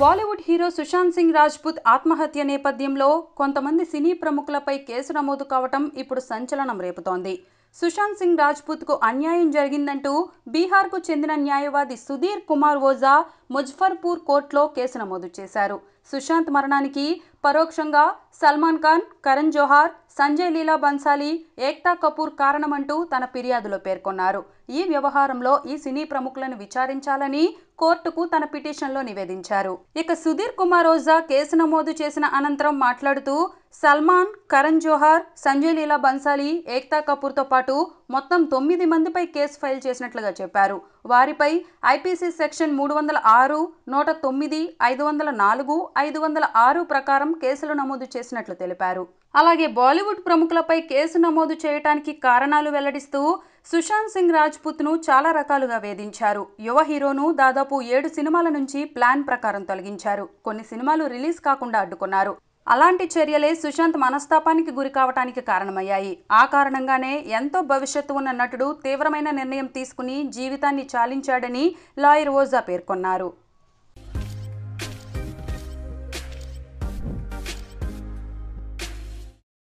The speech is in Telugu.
బాలీవుడ్ హీరో సుశాంత్ సింగ్ రాజ్పుత్ ఆత్మహత్య నేపథ్యంలో కొంతమంది సినీ ప్రముఖులపై కేసు నమోదు కావటం ఇప్పుడు సంచలనం రేపుతోంది సుశాంత్ సింగ్ రాజ్పుత్కు అన్యాయం జరిగిందంటూ బీహార్కు చెందిన న్యాయవాది సుధీర్ కుమార్ ఓజా ముజఫర్పూర్ కోర్టులో కేసు నమోదు చేశారు సుశాంత్ మరణానికి పరోక్షంగా సల్మాన్ ఖాన్ కరణ్ జోహార్ సంజయ్ లీలా బన్సాలి ఏక్తా కపూర్ కారణమంటూ తన ఫిర్యాదులో పేర్కొన్నారు ఈ వ్యవహారంలో ఈ సినీ ప్రముఖులను విచారించాలని కోర్టుకు తన పిటిషన్లో నివేదించారు ఇక సుధీర్ కుమార్ ఓజా కేసు నమోదు చేసిన అనంతరం మాట్లాడుతూ సల్మాన్ కరణ్ జోహార్ సంజయ్ లీలా బన్సాలి ఏక్తా కపూర్తో పాటు మొత్తం తొమ్మిది మందిపై కేసు ఫైల్ చేసినట్లుగా చెప్పారు వారిపై ఐపీసీ సెక్షన్ మూడు వందల ఆరు నూట తొమ్మిది ఐదు వందల నాలుగు ఐదు వందల ఆరు ప్రకారం కేసులు నమోదు చేసినట్లు తెలిపారు అలాగే బాలీవుడ్ ప్రముఖులపై కేసు నమోదు చేయటానికి కారణాలు వెల్లడిస్తూ సుశాంత్ సింగ్ రాజ్పుత్ను చాలా రకాలుగా వేధించారు యువ హీరోను దాదాపు ఏడు సినిమాల నుంచి ప్లాన్ ప్రకారం తొలగించారు కొన్ని సినిమాలు రిలీజ్ కాకుండా అడ్డుకున్నారు అలాంటి చర్యలే సుశాంత్ మనస్తాపానికి గురి కావటానికి కారణమయ్యాయి ఆ కారణంగానే ఎంతో భవిష్యత్తు ఉన్న నటుడు తీవ్రమైన నిర్ణయం తీసుకుని జీవితాన్ని చాలించాడని లాయర్ ఓజా పేర్కొన్నారు